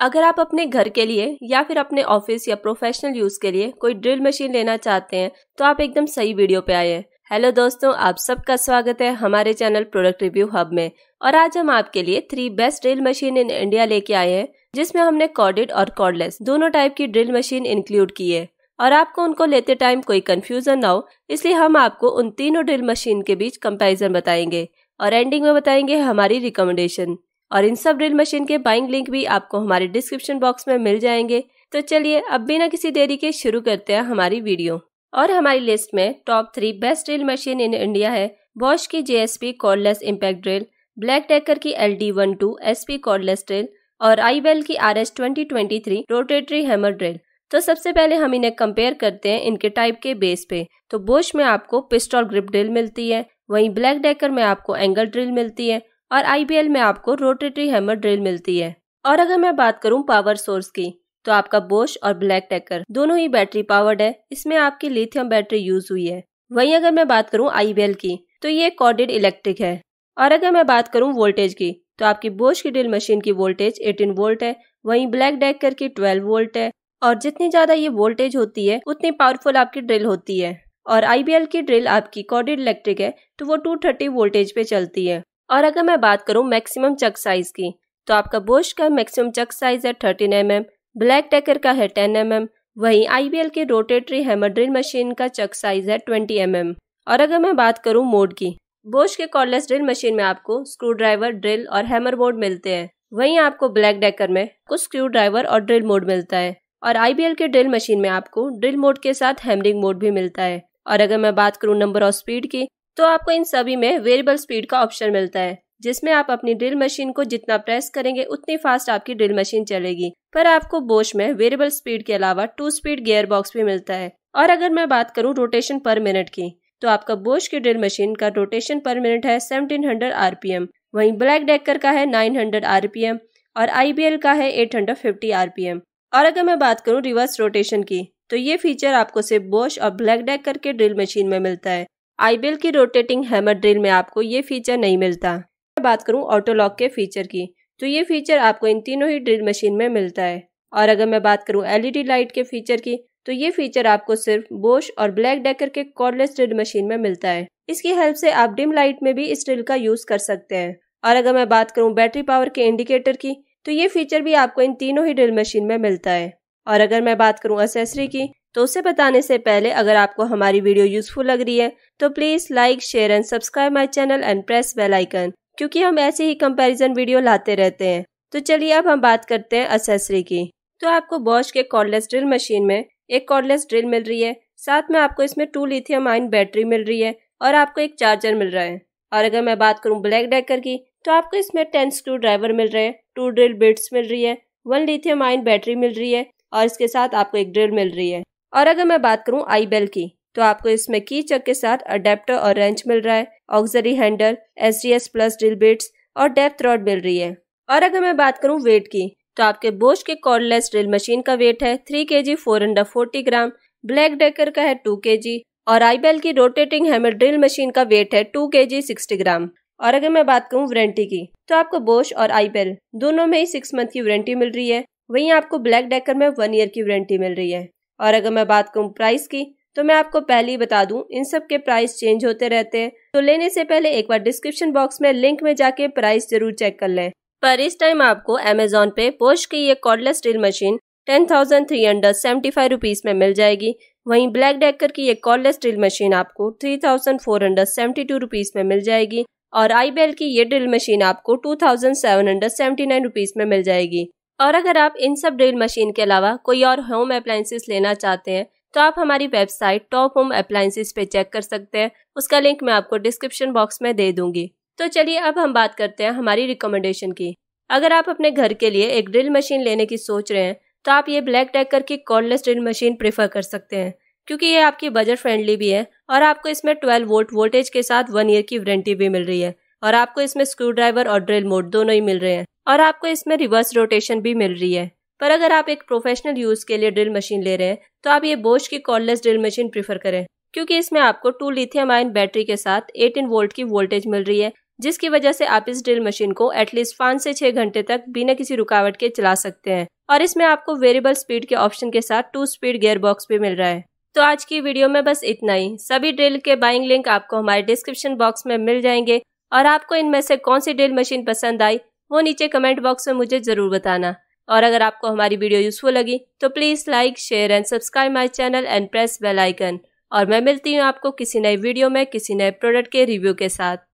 अगर आप अपने घर के लिए या फिर अपने ऑफिस या प्रोफेशनल यूज के लिए कोई ड्रिल मशीन लेना चाहते हैं तो आप एकदम सही वीडियो पे आए हैं हेलो दोस्तों आप सबका स्वागत है हमारे चैनल प्रोडक्ट रिव्यू हब में और आज हम आपके लिए three best drill machine in India लेके आए हैं जिसमें हमने कॉर्डेड और कॉर्डलेस दोनों टाइप की ड्रिल मशीन इंक्लूड की है और आपको उनको लेते टाइम कोई कंफ्यूजन ना हो इसलिए हम आपको उन तीनों ड्रिल मशीन के बीच कंपैरिजन बताएंगे और एंडिंग में बताएंगे हमारी रिकमेंडेशन और इन सब ड्रिल मशीन के बाइंग लिंक भी आपको हमारे डिस्क्रिप्शन बॉक्स में मिल जाएंगे तो चलिए अब बिना किसी देरी के शुरू करते हैं हमारी वीडियो और हमारी लिस्ट में top three best drill machine in India है बॉश की J S P cordless impact drill Black Decker की L D one two S P cordless drill और आईवेल की R S twenty twenty three rotatory hammer drill तो सबसे पहले हम इन्हें कंपेयर करते हैं इनके टाइप के बेस पे तो बोश में आपको पिस्टॉल ग्रिप ड्रिल मिलती है वहीं ब्लैक डेकर में आपको एंगल ड्रिल मिलती है और आईबीएल में आपको रोटेटरी हैमर ड्रिल मिलती है और अगर मैं बात करूं पावर सोर्स की तो आपका बोश और ब्लैक टेकर दोनों ही बैटरी पावर्ड है इसमें आपकी लिथियम बैटरी यूज हुई है वहीं अगर मैं बात करूं आईबीएल की तो ये कॉर्डेड इलेक्ट्रिक है और अगर मैं बात करूं वोल्टेज की तो आपकी बोश की ड्रिल मशीन की वोल्टेज 18 वोल्ट है वहीं ब्लैक डेकर की 12 वोल्ट है और जितनी ज्यादा ये वोल्टेज होती है उतनी पावरफुल आपकी ड्रिल होती है और आईबीएल की ड्रिल आपकी कॉर्डेड इलेक्ट्रिक है तो वो 230 वोल्टेज पे चलती है और अगर मैं बात करूँ मैक्सिमम चक साइज़ की तो आपका बोश का मैक्सिमम चक साइज़ है thirteen M M Black Decker का है टेन एम एम वहीं आई एल के रोटेटरी हैमर ड्रिल मशीन का चक साइज़ है ट्वेंटी एम एम और अगर मैं बात करूँ मोड की बोश के कॉर्डलेस ड्रिल मशीन में आपको स्क्रू ड्राइवर ड्रिल और हैमर मोड मिलते हैं वहीं आपको ब्लैक डेकर में कुछ स्क्रू ड्राइवर और ड्रिल मोड मिलता है और आई के ड्रिल मशीन में आपको ड्रिल मोड के साथ हैमरिंग मोड भी मिलता है और अगर मैं बात करूँ नंबर ऑफ स्पीड की तो आपको इन सभी में वेरिएबल स्पीड का ऑप्शन मिलता है जिसमें आप अपनी ड्रिल मशीन को जितना प्रेस करेंगे उतनी फास्ट आपकी ड्रिल मशीन चलेगी पर आपको बोश में वेरिएबल स्पीड के अलावा टू स्पीड गियर बॉक्स भी मिलता है और अगर मैं बात करूँ रोटेशन पर मिनट की तो आपका बोश की ड्रिल मशीन का रोटेशन पर मिनट है सेवनटीन आरपीएम वहीं ब्लैक डेकर का है 900 आरपीएम और आईबीएल का है 850 आरपीएम और अगर मैं बात करूं रिवर्स रोटेशन की तो ये फीचर आपको सिर्फ बोश और ब्लैक डेकर के ड्रिल मशीन में मिलता है आईबेल की रोटेटिंग हैमर ड्रिल में आपको ये फीचर नहीं मिलता मैं बात करूँ ऑटोलॉक के फीचर की तो ये फीचर आपको इन तीनों ही ड्रिल मशीन में मिलता है और अगर मैं बात करूँ एलईडी लाइट के फीचर की तो ये फीचर आपको सिर्फ बोश और ब्लैक डेकर के कॉर्डलेस ड्रिल मशीन में मिलता है इसकी हेल्प से आप डिम लाइट में भी इस ड्रिल का यूज कर सकते हैं और अगर मैं बात करूँ बैटरी पावर के इंडिकेटर की तो ये फीचर भी आपको इन तीनों ही ड्रिल मशीन में मिलता है और अगर मैं बात करूँ एसेसरी की तो उसे बताने से पहले अगर आपको हमारी वीडियो यूजफुल लग रही है तो please like share and subscribe my channel and press bell icon क्योंकि हम ऐसे ही कंपैरिजन वीडियो लाते रहते हैं तो चलिए अब हम बात करते हैं असेसरी की तो आपको बॉश के कॉर्डलेस ड्रिल मशीन में एक कॉर्डलेस ड्रिल मिल रही है साथ में आपको इसमें टू लिथियम आइन बैटरी मिल रही है और आपको एक चार्जर मिल रहा है और अगर मैं बात करूँ ब्लैक डेकर की तो आपको इसमें टेन स्क्रू ड्राइवर मिल रहे हैं टू ड्रिल बिट्स मिल रही है वन लिथियम आइन बैटरी मिल रही है और इसके साथ आपको एक ड्रिल मिल रही है और अगर मैं बात करूँ आई बेल की तो आपको इसमें की चक के साथ अडेप्टर और रेंच मिल रहा है auxiliary handle S D S plus drill bits और डेप्थ रॉड मिल रही है और अगर मैं बात करूँ वेट की तो आपके बोश के कॉर्डलेस ड्रिल मशीन का वेट है three K G four hundred forty gram Black Decker का है टू के जी और आईबेल की रोटेटिंग हैमर ड्रिल मशीन का वेट है two K G sixty gram और अगर मैं बात करूँ वारंटी की तो आपको बोश और आईबेल दोनों में ही सिक्स मंथ की वारंटी मिल रही है वहीं आपको ब्लैक डेकर में वन ईयर की वारंटी मिल रही है और अगर मैं बात करूँ प्राइस की तो मैं आपको पहले ही बता दूं इन सब के प्राइस चेंज होते रहते हैं तो लेने से पहले एक बार डिस्क्रिप्शन बॉक्स में लिंक में जाके प्राइस जरूर चेक कर लें पर इस टाइम आपको अमेजोन पे पोस्ट की ये cordless drill machine ten thousand three hundred seventy five rupees में मिल जाएगी वहीं ब्लैक डेकर की ये कॉर्डलेस ड्रिल मशीन आपको three thousand four hundred seventy two rupees में मिल जाएगी और आई बेल की ये ड्रिल मशीन आपको two thousand seven hundred seventy nine rupees में मिल जाएगी और अगर आप इन सब ड्रिल मशीन के अलावा कोई और होम अप्लाइंसिस लेना चाहते हैं तो आप हमारी वेबसाइट टॉप होम अप्लायसेज पे चेक कर सकते हैं उसका लिंक मैं आपको डिस्क्रिप्शन बॉक्स में दे दूंगी तो चलिए अब हम बात करते हैं हमारी रिकमेंडेशन की अगर आप अपने घर के लिए एक ड्रिल मशीन लेने की सोच रहे हैं तो आप ये ब्लैक टैकर की कॉर्डलेस ड्रिल मशीन प्रेफर कर सकते हैं क्योंकि ये आपकी बजट फ्रेंडली भी है और आपको इसमें 12 वोल्ट वोल्टेज के साथ वन ईयर की वारंटी भी मिल रही है और आपको इसमें स्क्रू ड्राइवर और ड्रिल मोड दोनों ही मिल रहे हैं और आपको इसमें रिवर्स रोटेशन भी मिल रही है पर अगर आप एक प्रोफेशनल यूज़ के लिए ड्रिल मशीन ले रहे हैं तो आप ये बोश की कॉर्डलेस ड्रिल मशीन प्रीफर करें क्योंकि इसमें आपको टू लिथियम आयन बैटरी के साथ 18 वोल्ट की वोल्टेज मिल रही है जिसकी वजह से आप इस ड्रिल मशीन को एटलीस्ट पाँच से छह घंटे तक बिना किसी रुकावट के चला सकते हैं और इसमें आपको वेरिएबल स्पीड के ऑप्शन के साथ टू स्पीड गेयर बॉक्स भी मिल रहा है तो आज की वीडियो में बस इतना ही सभी ड्रिल के बाइंग लिंक आपको हमारे डिस्क्रिप्शन बॉक्स में मिल जाएंगे और आपको इनमें से कौन सी ड्रिल मशीन पसंद आई वो नीचे कमेंट बॉक्स में मुझे ज़रूर बताना और अगर आपको हमारी वीडियो यूज़फुल लगी तो please like share and subscribe my channel and press bell icon और मैं मिलती हूँ आपको किसी नए वीडियो में किसी नए प्रोडक्ट के रिव्यू के साथ